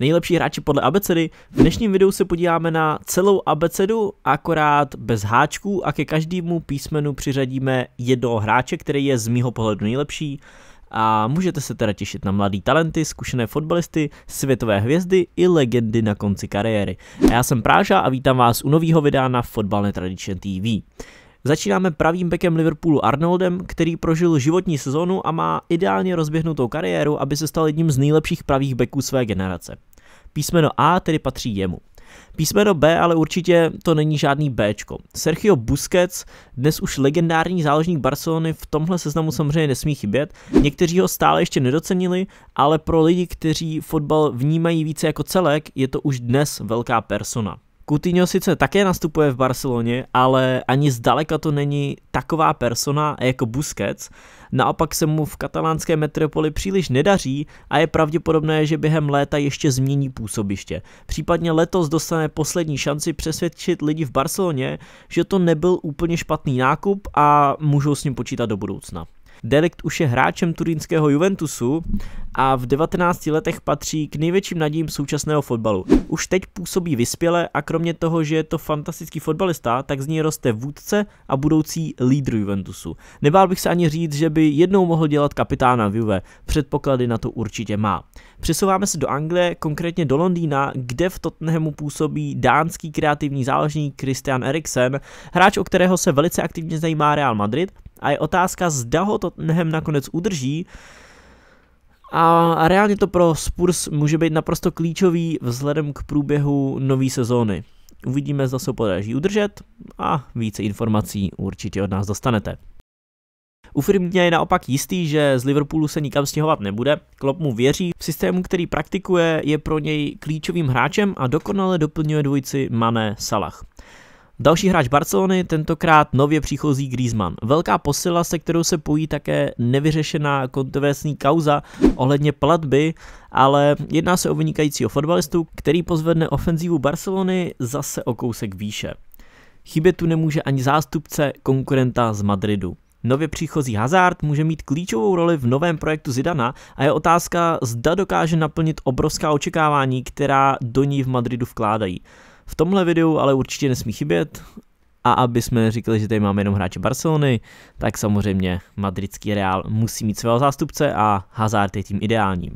nejlepší hráči podle abecedy. V dnešním videu se podíváme na celou abecedu, akorát bez háčků a ke každému písmenu přiřadíme jedno hráče, který je z mýho pohledu nejlepší. A můžete se teda těšit na mladý talenty, zkušené fotbalisty, světové hvězdy i legendy na konci kariéry. A já jsem Práža a vítám vás u nového videa na Fotbal Tradition TV. Začínáme pravým bekem Liverpoolu Arnoldem, který prožil životní sezonu a má ideálně rozběhnutou kariéru, aby se stal jedním z nejlepších pravých beků své generace. Písmeno A tedy patří jemu. Písmeno B ale určitě to není žádný Bčko. Sergio Busquets, dnes už legendární záložník Barcelony, v tomhle seznamu samozřejmě nesmí chybět. Někteří ho stále ještě nedocenili, ale pro lidi, kteří fotbal vnímají více jako celek, je to už dnes velká persona. Coutinho sice také nastupuje v Barceloně, ale ani zdaleka to není taková persona jako Busquets. Naopak se mu v katalánské metropoli příliš nedaří a je pravděpodobné, že během léta ještě změní působiště. Případně letos dostane poslední šanci přesvědčit lidi v Barceloně, že to nebyl úplně špatný nákup a můžou s ním počítat do budoucna. Delikt už je hráčem turínského Juventusu a v 19 letech patří k největším nadím současného fotbalu. Už teď působí vyspěle a kromě toho, že je to fantastický fotbalista, tak z něj roste vůdce a budoucí lídr Juventusu. Nebál bych se ani říct, že by jednou mohl dělat kapitána v Juve, předpoklady na to určitě má. Přesouváme se do Anglie, konkrétně do Londýna, kde v Tottenhamu působí dánský kreativní záložník Christian Eriksen, hráč, o kterého se velice aktivně zajímá Real Madrid a je otázka, zda ho to nehem nakonec udrží. A reálně to pro Spurs může být naprosto klíčový vzhledem k průběhu nové sezóny. Uvidíme, zda se podaří udržet a více informací určitě od nás dostanete. U Firmina je naopak jistý, že z Liverpoolu se nikam stěhovat nebude. Klopp mu věří, v systému, který praktikuje, je pro něj klíčovým hráčem a dokonale doplňuje dvojici Mané Salah. Další hráč Barcelony, tentokrát nově příchozí Griezmann. Velká posila, se kterou se pojí také nevyřešená kontroverzní kauza ohledně platby, ale jedná se o vynikajícího fotbalistu, který pozvedne ofenzívu Barcelony zase o kousek výše. Chybět tu nemůže ani zástupce konkurenta z Madridu. Nově příchozí Hazard může mít klíčovou roli v novém projektu Zidana a je otázka, zda dokáže naplnit obrovská očekávání, která do ní v Madridu vkládají v tomhle videu ale určitě nesmí chybět. A aby jsme říkali, že tady máme jenom hráče Barcelony, tak samozřejmě madridský Real musí mít svého zástupce a Hazard je tím ideálním.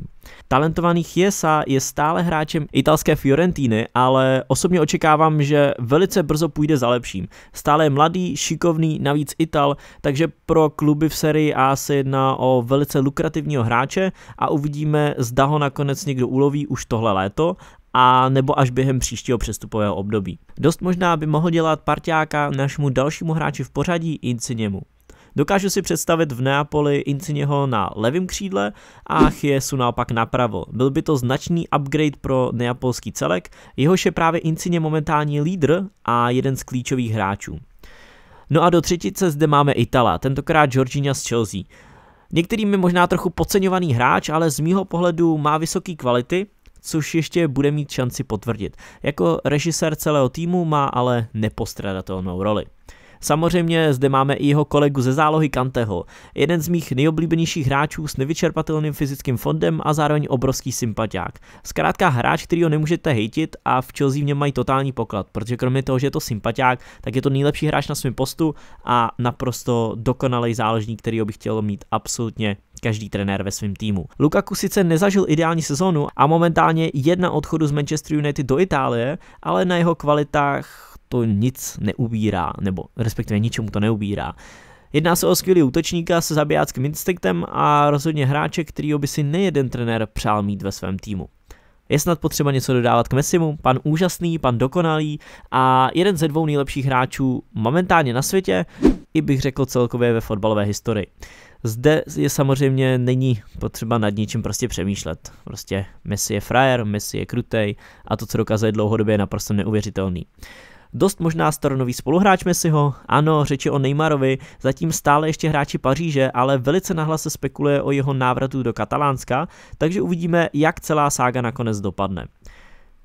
Talentovaný Chiesa je stále hráčem italské Fiorentiny, ale osobně očekávám, že velice brzo půjde za lepším. Stále je mladý, šikovný, navíc Ital, takže pro kluby v sérii A se jedná o velice lukrativního hráče a uvidíme, zda ho nakonec někdo uloví už tohle léto, a nebo až během příštího přestupového období. Dost možná by mohl dělat parťáka našemu dalšímu hráči v pořadí Inciněmu. Dokážu si představit v Neapoli Inciněho na levém křídle a Chiesu naopak napravo. Byl by to značný upgrade pro neapolský celek, jehož je právě Incině momentální lídr a jeden z klíčových hráčů. No a do třetice zde máme Itala, tentokrát Georgina z Chelsea. je možná trochu podceňovaný hráč, ale z mýho pohledu má vysoké kvality což ještě bude mít šanci potvrdit. Jako režisér celého týmu má ale nepostradatelnou roli. Samozřejmě zde máme i jeho kolegu ze zálohy Kanteho, jeden z mých nejoblíbenějších hráčů s nevyčerpatelným fyzickým fondem a zároveň obrovský sympatiák. Zkrátka hráč, který ho nemůžete hejtit a v Chelsea v něm mají totální poklad, protože kromě toho, že je to sympatiák, tak je to nejlepší hráč na svém postu a naprosto dokonalý záložník, který ho bych chtěl mít absolutně každý trenér ve svém týmu. Lukaku sice nezažil ideální sezonu a momentálně jedna odchodu z Manchester United do Itálie, ale na jeho kvalitách to nic neubírá, nebo respektive ničemu to neubírá. Jedná se o skvělý útočníka se zabijáckým instinktem a rozhodně hráče, kterýho by si nejeden trenér přál mít ve svém týmu. Je snad potřeba něco dodávat k Messimu, pan úžasný, pan dokonalý a jeden ze dvou nejlepších hráčů momentálně na světě, i bych řekl celkově ve fotbalové historii. Zde je samozřejmě není potřeba nad ničím prostě přemýšlet. Prostě Messi je frajer, Messi je krutej a to, co dokazuje dlouhodobě, je naprosto neuvěřitelný. Dost možná staronový spoluhráč Messiho, ano, řeči o Neymarovi, zatím stále ještě hráči Paříže, ale velice nahlas se spekuluje o jeho návratu do Katalánska, takže uvidíme, jak celá sága nakonec dopadne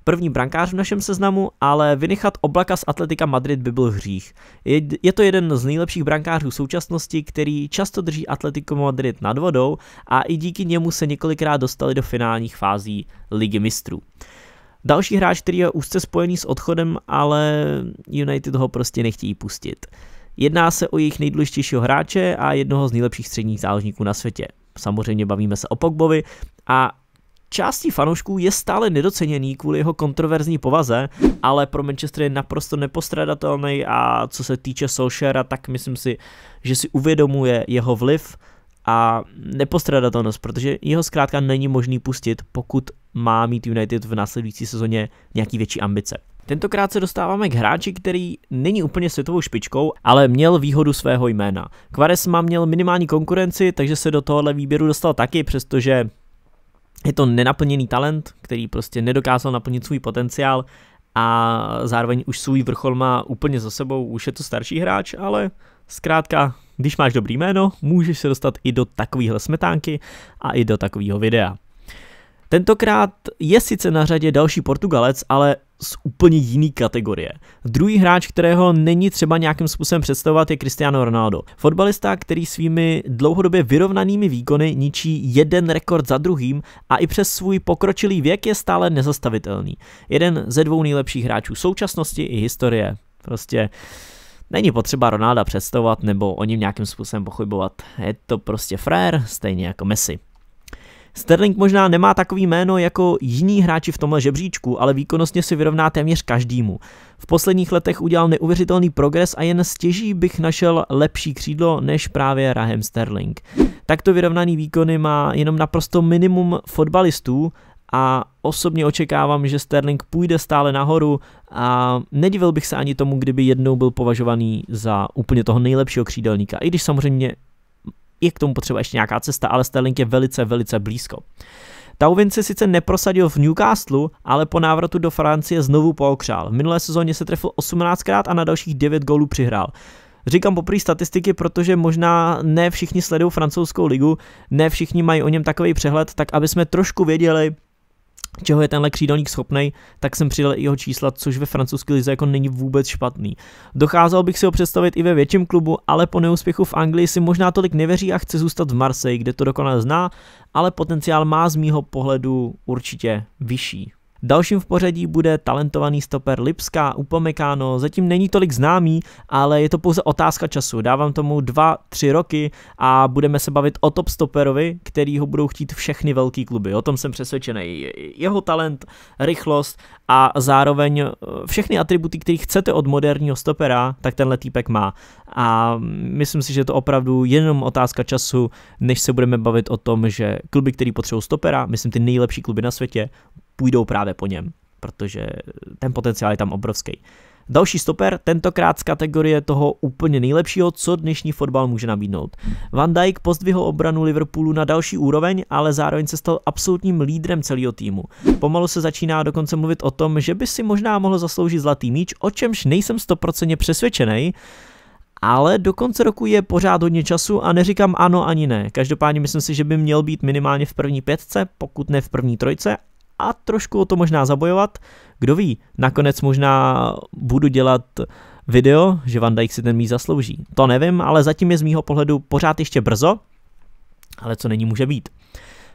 první brankář v našem seznamu, ale vynechat Oblaka z Atletika Madrid by byl hřích. Je, je to jeden z nejlepších brankářů současnosti, který často drží Atletico Madrid nad vodou a i díky němu se několikrát dostali do finálních fází Ligy mistrů. Další hráč, který je úzce spojený s odchodem, ale United ho prostě nechtějí pustit. Jedná se o jejich nejdůležitějšího hráče a jednoho z nejlepších středních záložníků na světě. Samozřejmě bavíme se o Pogbovi a Částí fanoušků je stále nedoceněný kvůli jeho kontroverzní povaze, ale pro Manchester je naprosto nepostradatelný a co se týče Solskjaera, tak myslím si, že si uvědomuje jeho vliv a nepostradatelnost, protože jeho zkrátka není možný pustit, pokud má mít United v následující sezóně nějaký větší ambice. Tentokrát se dostáváme k hráči, který není úplně světovou špičkou, ale měl výhodu svého jména. Quaresma měl minimální konkurenci, takže se do tohohle výběru dostal taky, přestože je to nenaplněný talent, který prostě nedokázal naplnit svůj potenciál a zároveň už svůj vrchol má úplně za sebou, už je to starší hráč, ale zkrátka, když máš dobrý jméno, můžeš se dostat i do takovéhle smetánky a i do takového videa. Tentokrát je sice na řadě další Portugalec, ale z úplně jiný kategorie. Druhý hráč, kterého není třeba nějakým způsobem představovat, je Cristiano Ronaldo. Fotbalista, který svými dlouhodobě vyrovnanými výkony ničí jeden rekord za druhým a i přes svůj pokročilý věk je stále nezastavitelný. Jeden ze dvou nejlepších hráčů současnosti i historie. Prostě není potřeba Ronalda představovat nebo o ním nějakým způsobem pochybovat. Je to prostě frér, stejně jako Messi. Sterling možná nemá takový jméno jako jiní hráči v tomhle žebříčku, ale výkonnostně si vyrovná téměř každému. V posledních letech udělal neuvěřitelný progres a jen stěží bych našel lepší křídlo než právě Rahem Sterling. Takto vyrovnaný výkony má jenom naprosto minimum fotbalistů a osobně očekávám, že Sterling půjde stále nahoru a nedivil bych se ani tomu, kdyby jednou byl považovaný za úplně toho nejlepšího křídelníka, i když samozřejmě je k tomu potřeba ještě nějaká cesta, ale Sterling je velice, velice blízko. Tauvin se sice neprosadil v Newcastlu, ale po návratu do Francie znovu pookřál. V minulé sezóně se trefil 18krát a na dalších 9 gólů přihrál. Říkám poprý statistiky, protože možná ne všichni sledují francouzskou ligu, ne všichni mají o něm takový přehled, tak aby jsme trošku věděli, čeho je tenhle křídelník schopný, tak jsem přidal i jeho čísla, což ve francouzské lize jako není vůbec špatný. Docházal bych si ho představit i ve větším klubu, ale po neúspěchu v Anglii si možná tolik nevěří a chce zůstat v Marseille, kde to dokonale zná, ale potenciál má z mýho pohledu určitě vyšší. Dalším v pořadí bude talentovaný stoper Lipská, Upamekáno, zatím není tolik známý, ale je to pouze otázka času. Dávám tomu 2-3 roky a budeme se bavit o top stoperovi, který ho budou chtít všechny velký kluby. O tom jsem přesvědčený. Jeho talent, rychlost a zároveň eh, všechny atributy, které chcete od moderního stopera, tak tenhle týpek má. A myslím si, že je to opravdu jenom otázka času, než se budeme bavit o tom, že kluby, který potřebují stopera, myslím ty nejlepší kluby na světě, půjdou právě po něm, protože ten potenciál je tam obrovský. Další stoper, tentokrát z kategorie toho úplně nejlepšího, co dnešní fotbal může nabídnout. Van Dijk pozdvihl obranu Liverpoolu na další úroveň, ale zároveň se stal absolutním lídrem celého týmu. Pomalu se začíná dokonce mluvit o tom, že by si možná mohl zasloužit zlatý míč, o čemž nejsem stoprocentně přesvědčený, ale do konce roku je pořád hodně času a neříkám ano ani ne. Každopádně myslím si, že by měl být minimálně v první pětce, pokud ne v první trojce a trošku o to možná zabojovat. Kdo ví, nakonec možná budu dělat video, že Van Dijk si ten míč zaslouží. To nevím, ale zatím je z mýho pohledu pořád ještě brzo, ale co není může být.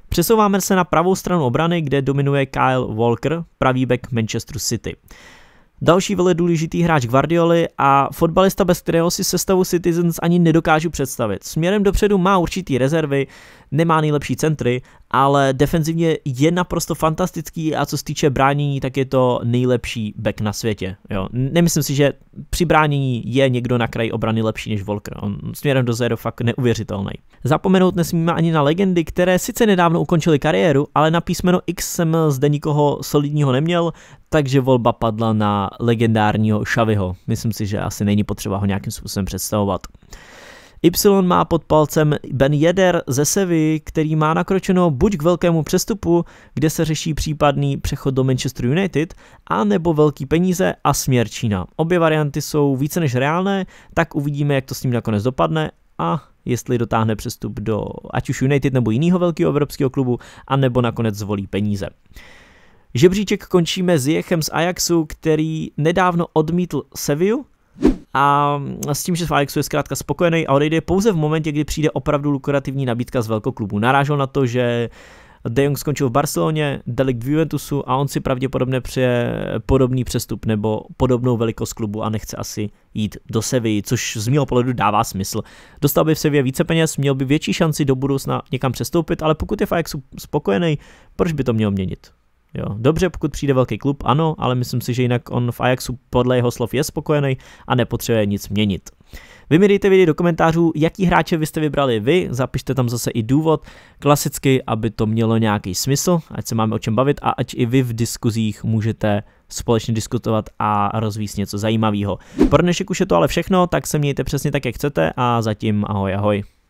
Přesouváme se na pravou stranu obrany, kde dominuje Kyle Walker, pravý back Manchester City. Další vele důležitý hráč Guardioli a fotbalista, bez kterého si sestavu Citizens ani nedokážu představit. Směrem dopředu má určitý rezervy, nemá nejlepší centry, ale defenzivně je naprosto fantastický a co se týče bránění, tak je to nejlepší back na světě. Jo. Nemyslím si, že při bránění je někdo na kraji obrany lepší než Volker. On směrem do zero fakt neuvěřitelný. Zapomenout nesmíme ani na legendy, které sice nedávno ukončily kariéru, ale na písmeno X jsem zde nikoho solidního neměl, takže volba padla na legendárního Šaviho. Myslím si, že asi není potřeba ho nějakým způsobem představovat. Y má pod palcem Ben Jeder ze Sevy, který má nakročeno buď k velkému přestupu, kde se řeší případný přechod do Manchester United, a nebo velký peníze a směr Čína. Obě varianty jsou více než reálné, tak uvidíme, jak to s ním nakonec dopadne a jestli dotáhne přestup do ať už United nebo jiného velkého evropského klubu, a nebo nakonec zvolí peníze. Žebříček končíme s Jechem z Ajaxu, který nedávno odmítl Sevillu, a mm, s tím, že v Ajaxu je zkrátka spokojený a odejde pouze v momentě, kdy přijde opravdu lukrativní nabídka z klubu. Narážel na to, že De Jong skončil v Barceloně, Delikt v Juventusu a on si pravděpodobně přeje podobný přestup nebo podobnou velikost klubu a nechce asi jít do Sevy, což z mého pohledu dává smysl. Dostal by v Sevě více peněz, měl by větší šanci do budoucna někam přestoupit, ale pokud je v Ajaxu spokojený, proč by to měl měnit? Jo. Dobře, pokud přijde velký klub, ano, ale myslím si, že jinak on v Ajaxu podle jeho slov je spokojený a nepotřebuje nic měnit. Vy mi dejte vědět do komentářů, jaký hráče vy jste vybrali vy, zapište tam zase i důvod, klasicky, aby to mělo nějaký smysl, ať se máme o čem bavit a ať i vy v diskuzích můžete společně diskutovat a rozvíst něco zajímavého. Pro dnešek už je to ale všechno, tak se mějte přesně tak, jak chcete a zatím ahoj ahoj.